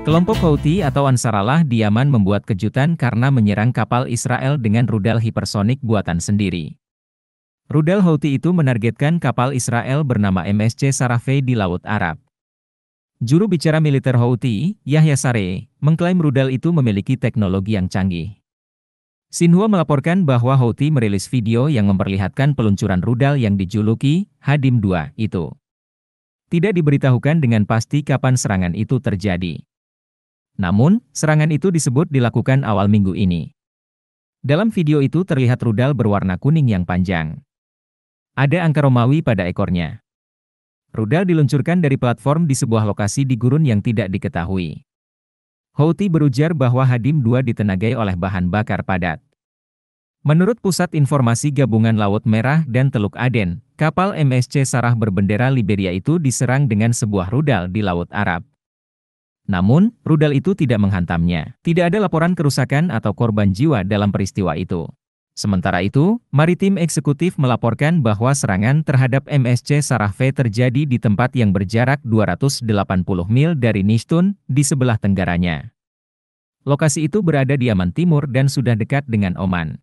Kelompok Houthi atau Ansarallah di Yaman membuat kejutan karena menyerang kapal Israel dengan rudal hipersonik buatan sendiri. Rudal Houthi itu menargetkan kapal Israel bernama MSC Sarafe di Laut Arab. Juru bicara militer Houthi, Yahya Sare, mengklaim rudal itu memiliki teknologi yang canggih. Sinhua melaporkan bahwa Houthi merilis video yang memperlihatkan peluncuran rudal yang dijuluki Hadim 2 itu. Tidak diberitahukan dengan pasti kapan serangan itu terjadi. Namun, serangan itu disebut dilakukan awal minggu ini. Dalam video itu terlihat rudal berwarna kuning yang panjang. Ada angka Romawi pada ekornya. Rudal diluncurkan dari platform di sebuah lokasi di gurun yang tidak diketahui. Houthi berujar bahwa Hadim 2 ditenagai oleh bahan bakar padat. Menurut Pusat Informasi Gabungan Laut Merah dan Teluk Aden, kapal MSC Sarah berbendera Liberia itu diserang dengan sebuah rudal di Laut Arab. Namun, rudal itu tidak menghantamnya. Tidak ada laporan kerusakan atau korban jiwa dalam peristiwa itu. Sementara itu, Maritim Eksekutif melaporkan bahwa serangan terhadap MSC Sarafve terjadi di tempat yang berjarak 280 mil dari Nishtun, di sebelah tenggaranya. Lokasi itu berada di Yaman Timur dan sudah dekat dengan Oman.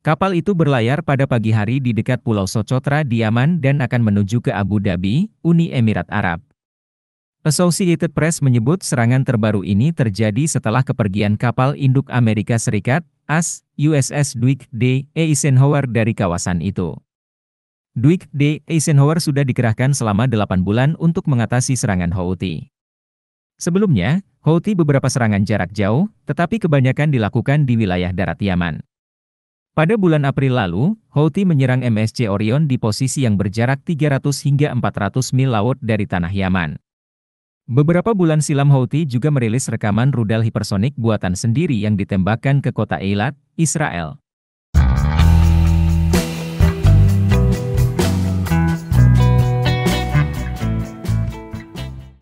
Kapal itu berlayar pada pagi hari di dekat Pulau Socotra di Yaman dan akan menuju ke Abu Dhabi, Uni Emirat Arab. Associated Press menyebut serangan terbaru ini terjadi setelah kepergian kapal induk Amerika Serikat, AS, USS Dwight D. Eisenhower dari kawasan itu. Dwight D. Eisenhower sudah dikerahkan selama 8 bulan untuk mengatasi serangan Houthi. Sebelumnya, Houthi beberapa serangan jarak jauh, tetapi kebanyakan dilakukan di wilayah darat Yaman. Pada bulan April lalu, Houthi menyerang MSC Orion di posisi yang berjarak 300 hingga 400 mil laut dari tanah Yaman. Beberapa bulan silam Houthi juga merilis rekaman rudal hipersonik buatan sendiri yang ditembakkan ke kota Eilat, Israel.